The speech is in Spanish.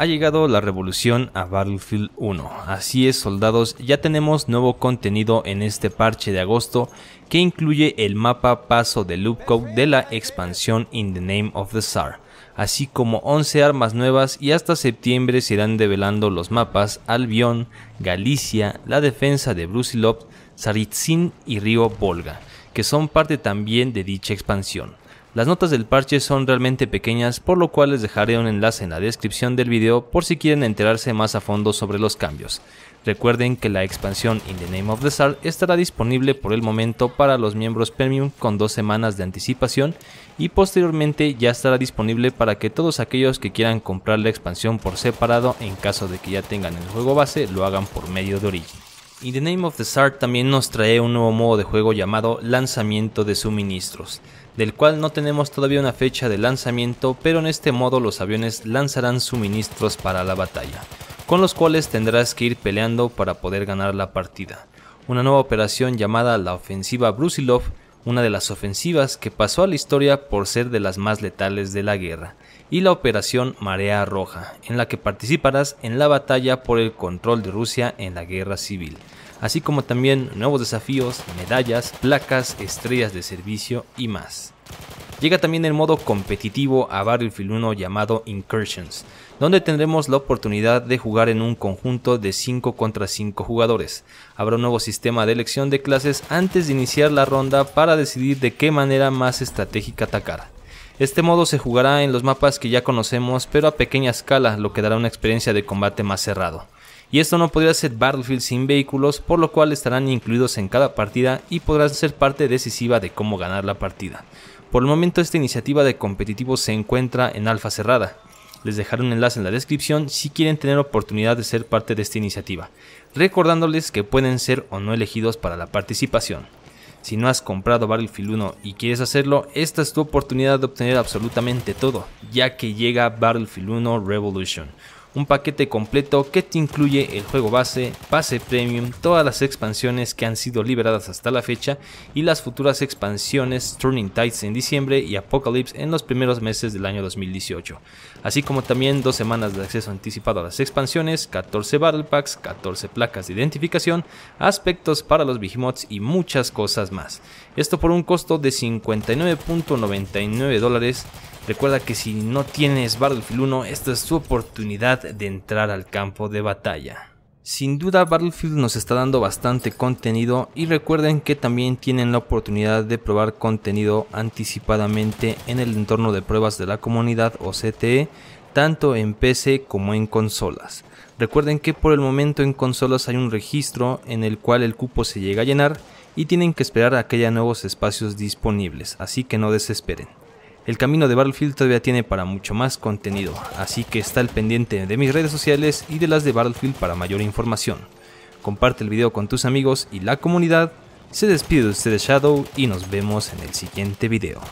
Ha llegado la revolución a Battlefield 1. Así es soldados, ya tenemos nuevo contenido en este parche de agosto que incluye el mapa Paso de Loopcode de la expansión In the Name of the Tsar, así como 11 armas nuevas y hasta septiembre se irán develando los mapas Albion, Galicia, la defensa de Brusilov, Saritsin y Río Volga, que son parte también de dicha expansión. Las notas del parche son realmente pequeñas, por lo cual les dejaré un enlace en la descripción del video por si quieren enterarse más a fondo sobre los cambios. Recuerden que la expansión In the Name of the Star estará disponible por el momento para los miembros Premium con dos semanas de anticipación y posteriormente ya estará disponible para que todos aquellos que quieran comprar la expansión por separado en caso de que ya tengan el juego base lo hagan por medio de Origin. Y the Name of the Tsar también nos trae un nuevo modo de juego llamado Lanzamiento de Suministros, del cual no tenemos todavía una fecha de lanzamiento, pero en este modo los aviones lanzarán suministros para la batalla, con los cuales tendrás que ir peleando para poder ganar la partida. Una nueva operación llamada la Ofensiva Brusilov una de las ofensivas que pasó a la historia por ser de las más letales de la guerra, y la Operación Marea Roja, en la que participarás en la batalla por el control de Rusia en la guerra civil, así como también nuevos desafíos, medallas, placas, estrellas de servicio y más. Llega también el modo competitivo a Battlefield 1 llamado Incursions, donde tendremos la oportunidad de jugar en un conjunto de 5 contra 5 jugadores. Habrá un nuevo sistema de elección de clases antes de iniciar la ronda para decidir de qué manera más estratégica atacar. Este modo se jugará en los mapas que ya conocemos pero a pequeña escala, lo que dará una experiencia de combate más cerrado y esto no podría ser Battlefield sin vehículos, por lo cual estarán incluidos en cada partida y podrán ser parte decisiva de cómo ganar la partida. Por el momento esta iniciativa de competitivo se encuentra en alfa cerrada. Les dejaré un enlace en la descripción si quieren tener oportunidad de ser parte de esta iniciativa, recordándoles que pueden ser o no elegidos para la participación. Si no has comprado Battlefield 1 y quieres hacerlo, esta es tu oportunidad de obtener absolutamente todo, ya que llega Battlefield 1 Revolution, un paquete completo que te incluye el juego base, base premium, todas las expansiones que han sido liberadas hasta la fecha y las futuras expansiones Turning Tides en diciembre y Apocalypse en los primeros meses del año 2018, así como también dos semanas de acceso anticipado a las expansiones, 14 Battle Packs, 14 placas de identificación, aspectos para los Behemoths y muchas cosas más. Esto por un costo de 59.99 dólares Recuerda que si no tienes Battlefield 1, esta es tu oportunidad de entrar al campo de batalla. Sin duda Battlefield nos está dando bastante contenido y recuerden que también tienen la oportunidad de probar contenido anticipadamente en el entorno de pruebas de la comunidad o CTE, tanto en PC como en consolas. Recuerden que por el momento en consolas hay un registro en el cual el cupo se llega a llenar y tienen que esperar a que haya nuevos espacios disponibles, así que no desesperen el camino de Battlefield todavía tiene para mucho más contenido, así que está al pendiente de mis redes sociales y de las de Battlefield para mayor información. Comparte el video con tus amigos y la comunidad. Se despide de ustedes Shadow y nos vemos en el siguiente video.